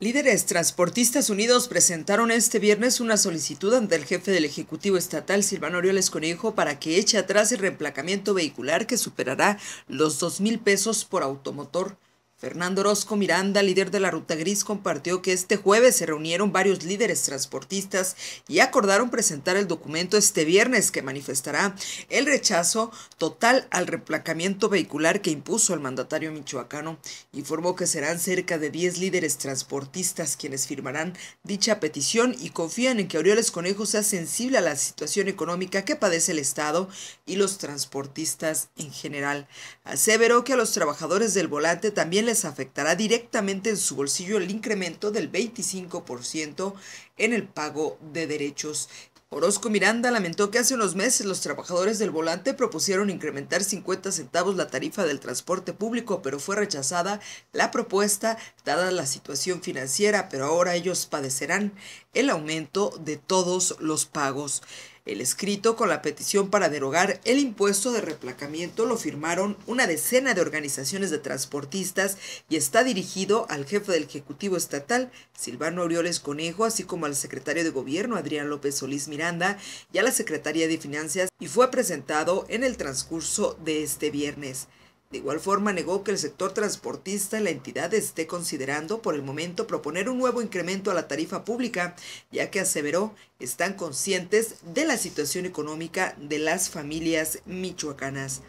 Líderes Transportistas Unidos presentaron este viernes una solicitud ante el jefe del Ejecutivo Estatal, Silvano Orioles Conejo, para que eche atrás el reemplacamiento vehicular que superará los dos mil pesos por automotor. Fernando Orozco Miranda, líder de la Ruta Gris, compartió que este jueves se reunieron varios líderes transportistas y acordaron presentar el documento este viernes que manifestará el rechazo total al replacamiento vehicular que impuso el mandatario michoacano. Informó que serán cerca de 10 líderes transportistas quienes firmarán dicha petición y confían en que Aureoles Conejo sea sensible a la situación económica que padece el Estado y los transportistas en general. Aseveró que a los trabajadores del volante también les afectará directamente en su bolsillo el incremento del 25% en el pago de derechos Orozco Miranda lamentó que hace unos meses los trabajadores del volante propusieron incrementar 50 centavos la tarifa del transporte público, pero fue rechazada la propuesta dada la situación financiera, pero ahora ellos padecerán el aumento de todos los pagos. El escrito con la petición para derogar el impuesto de replacamiento lo firmaron una decena de organizaciones de transportistas y está dirigido al jefe del Ejecutivo Estatal, Silvano Orioles Conejo, así como al secretario de Gobierno, Adrián López Solís Miranda y a la Secretaría de Finanzas y fue presentado en el transcurso de este viernes. De igual forma, negó que el sector transportista en la entidad esté considerando por el momento proponer un nuevo incremento a la tarifa pública, ya que aseveró están conscientes de la situación económica de las familias michoacanas.